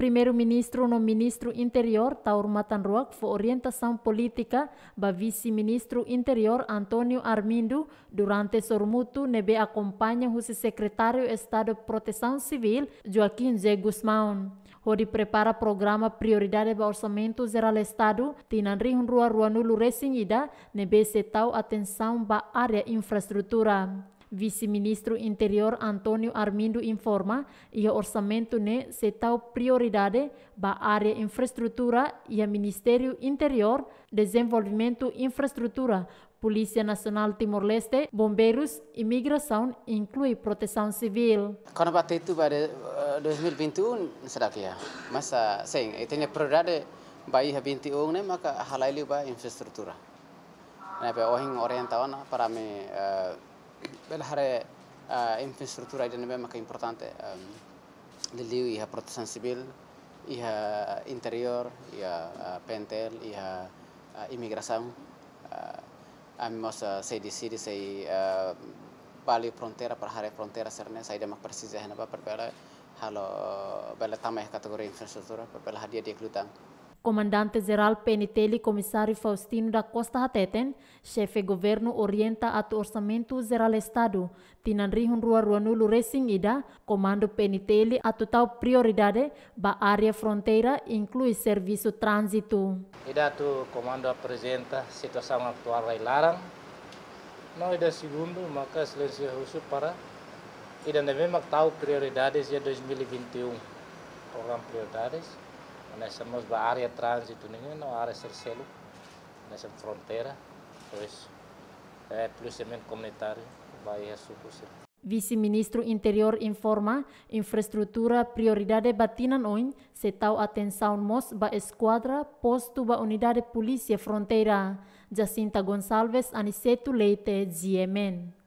primeiro-ministro no ministro interior Taurmatan Ruak foi orientação política ba vice-ministro interior Antônio Armindo durante sormuto nebe acompanha o secretário Estado de Proteção Civil Joaquim G. Guzmão. Hori prepara programa prioridade ba orçamento geral Estado tinanri rua rua nulu resingida nebe setau atenção ba área infraestrutura. Vice-ministro Interior Antônio Armindo informa e o orçamento ne setau prioridade ba área infraestrutura e a Ministério Interior, Desenvolvimento Infraestrutura, Polícia Nacional Timor-Leste, Bombeiros, Imigração inclui proteção civil. Quando bate itu pada 2021 que é? Mas, ah, sim, eu tenho prioridade para habinti ung ne maka halai liba infraestrutura. Ne pe ohing para me uh, bela hare eh, infrastruktura idan be maka importante liliu iha protection civil iha interior iha eh, pentel iha imigração amimos sei decide sei pali eh, frontera para hare frontera serne sai demak persisnya apa ba perbela halo bela tamai kategori e infrastruktura perbela hadiah dia kelutang Comandante-Geral PNTL Comissário Faustino da Costa Rateten, chefe governo orienta ato Orçamento Geral Estado, tinanrihun rua ruanulu resing ida, comando PNTL ato tau prioridade ba área fronteira inclui serviço trânsito. Ida tu comando apresenta situação atual e larang, não ida é segundo, maka silêncio russo para ida também tau prioridades de 2021, program prioridades, nessa somos área de trânsito nenhuma, a área Cercelo, nessa fronteira, pois é policiamento comunitário, vai a é sucursão. Vice-ministro Interior informa infraestrutura prioridade batinan oin setau atenção mos ba esquadra posto ba unidade polícia fronteira. Jacinta Gonçalves Aniceto Leite, GMN.